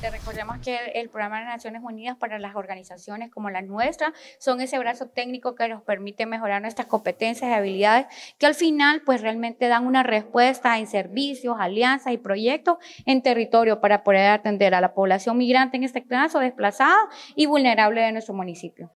Te recordemos que el programa de Naciones Unidas para las organizaciones como la nuestra son ese brazo técnico que nos permite mejorar nuestras competencias y habilidades que al final pues realmente dan una respuesta en servicios, alianzas y proyectos en territorio para poder atender a la población migrante, en este caso desplazada y vulnerable de nuestro municipio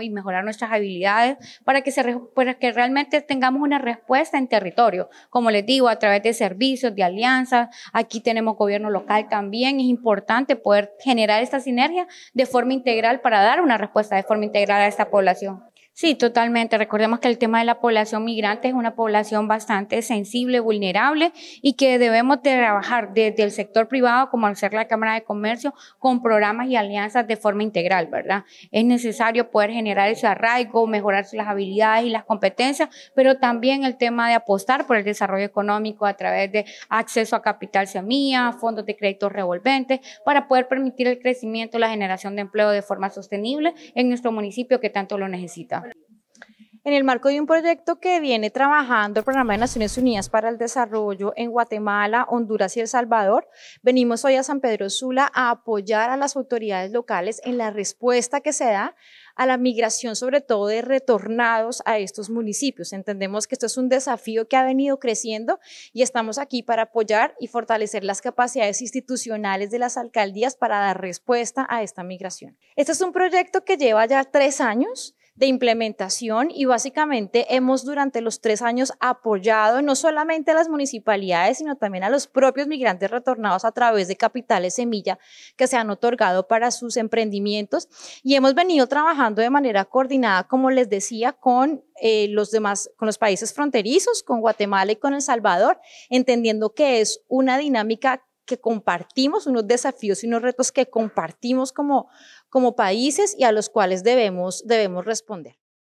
y mejorar nuestras habilidades para que, se, para pues, que realmente tengamos una respuesta en territorio. Como les digo, a través de servicios, de alianzas, aquí tenemos gobierno local también, es importante poder generar esta sinergia de forma integral para dar una respuesta de forma integral a esta población. Sí, totalmente. Recordemos que el tema de la población migrante es una población bastante sensible, vulnerable y que debemos trabajar desde el sector privado, como al hacer la Cámara de Comercio, con programas y alianzas de forma integral, ¿verdad? Es necesario poder generar ese arraigo, mejorar las habilidades y las competencias, pero también el tema de apostar por el desarrollo económico a través de acceso a capital semilla, fondos de crédito revolvente para poder permitir el crecimiento, la generación de empleo de forma sostenible en nuestro municipio que tanto lo necesita en el marco de un proyecto que viene trabajando el Programa de Naciones Unidas para el Desarrollo en Guatemala, Honduras y El Salvador, venimos hoy a San Pedro Sula a apoyar a las autoridades locales en la respuesta que se da a la migración, sobre todo de retornados a estos municipios. Entendemos que esto es un desafío que ha venido creciendo y estamos aquí para apoyar y fortalecer las capacidades institucionales de las alcaldías para dar respuesta a esta migración. Este es un proyecto que lleva ya tres años de implementación y básicamente hemos durante los tres años apoyado no solamente a las municipalidades, sino también a los propios migrantes retornados a través de capitales semilla que se han otorgado para sus emprendimientos y hemos venido trabajando de manera coordinada, como les decía, con eh, los demás, con los países fronterizos, con Guatemala y con El Salvador, entendiendo que es una dinámica que compartimos, unos desafíos y unos retos que compartimos como, como países y a los cuales debemos, debemos responder.